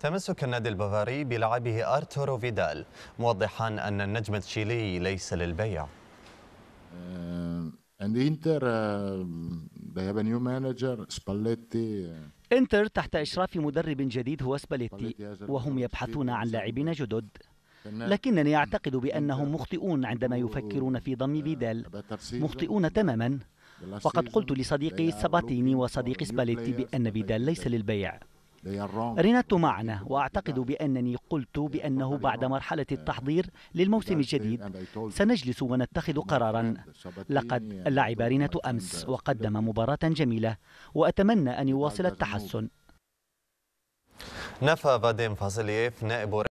تمسك النادي البافاري بلعبه ارتورو فيدال موضحا ان النجم التشيلي ليس للبيع آه، آه، آه، انتر تحت اشراف مدرب جديد هو سباليتي وهم يبحثون عن لاعبين جدد لكنني اعتقد بانهم مخطئون عندما يفكرون في ضم فيدال مخطئون تماما وقد قلت لصديقي ساباتيني وصديقي سباليتي بان فيدال ليس للبيع رنت معنا وأعتقد بأنني قلت بأنه بعد مرحلة التحضير للموسم الجديد سنجلس ونتخذ قرارا لقد لعب رنت أمس وقدم مباراة جميلة وأتمنى أن يواصل التحسن نفى فاديم فاسيليف نائب